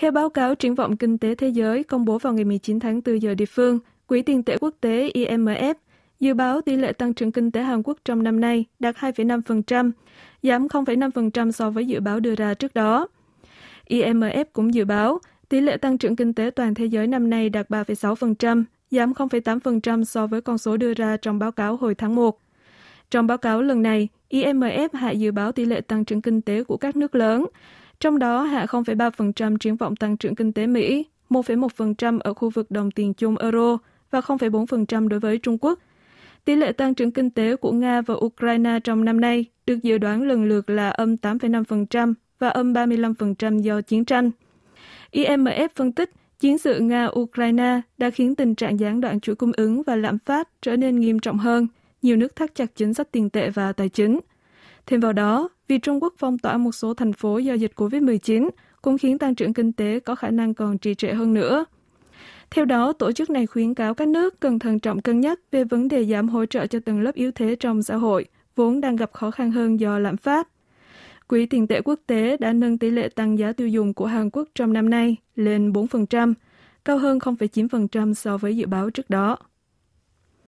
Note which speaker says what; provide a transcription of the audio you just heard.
Speaker 1: Theo báo cáo triển vọng kinh tế thế giới công bố vào ngày 19 tháng 4 giờ địa phương, Quỹ tiền tệ quốc tế IMF dự báo tỷ lệ tăng trưởng kinh tế Hàn Quốc trong năm nay đạt 2,5%, giảm 0,5% so với dự báo đưa ra trước đó. IMF cũng dự báo tỷ lệ tăng trưởng kinh tế toàn thế giới năm nay đạt 3,6%, giảm 0,8% so với con số đưa ra trong báo cáo hồi tháng 1. Trong báo cáo lần này, IMF hạ dự báo tỷ lệ tăng trưởng kinh tế của các nước lớn, trong đó, hạ 0,3% triển vọng tăng trưởng kinh tế Mỹ, 1,1% ở khu vực đồng tiền chung euro và 0,4% đối với Trung Quốc. Tỷ lệ tăng trưởng kinh tế của Nga và Ukraine trong năm nay được dự đoán lần lượt là âm 8,5% và âm 35% do chiến tranh. IMF phân tích, chiến sự Nga-Ukraine đã khiến tình trạng gián đoạn chuỗi cung ứng và lạm phát trở nên nghiêm trọng hơn. Nhiều nước thắt chặt chính sách tiền tệ và tài chính. Thêm vào đó, Việc Trung Quốc phong tỏa một số thành phố do dịch COVID-19 cũng khiến tăng trưởng kinh tế có khả năng còn trì trệ hơn nữa. Theo đó, tổ chức này khuyến cáo các nước cần thận trọng cân nhắc về vấn đề giảm hỗ trợ cho từng lớp yếu thế trong xã hội, vốn đang gặp khó khăn hơn do lạm phát. Quỹ tiền tệ quốc tế đã nâng tỷ lệ tăng giá tiêu dùng của Hàn Quốc trong năm nay lên 4%, cao hơn 0,9% so với dự báo trước đó.